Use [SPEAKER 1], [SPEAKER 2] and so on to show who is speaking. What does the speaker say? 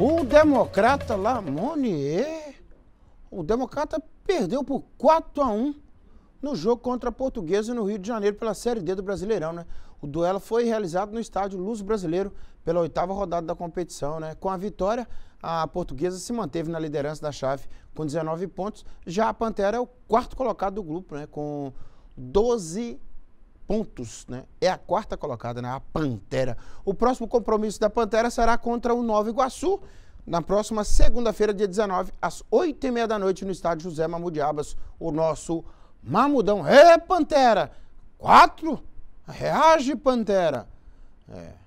[SPEAKER 1] O democrata lá, Monier, o democrata perdeu por 4 a 1 no jogo contra a Portuguesa no Rio de Janeiro pela Série D do Brasileirão, né? O duelo foi realizado no estádio Luz Brasileiro pela oitava rodada da competição, né? Com a vitória, a Portuguesa se manteve na liderança da chave com 19 pontos. Já a Pantera é o quarto colocado do grupo, né? Com 12 pontos pontos, né? É a quarta colocada, né? A Pantera. O próximo compromisso da Pantera será contra o Nova Iguaçu, na próxima segunda-feira, dia 19, às 8h30 da noite, no estádio José Mamudiabas, o nosso Mamudão. É, Pantera! Quatro? Reage,
[SPEAKER 2] Pantera!
[SPEAKER 3] É.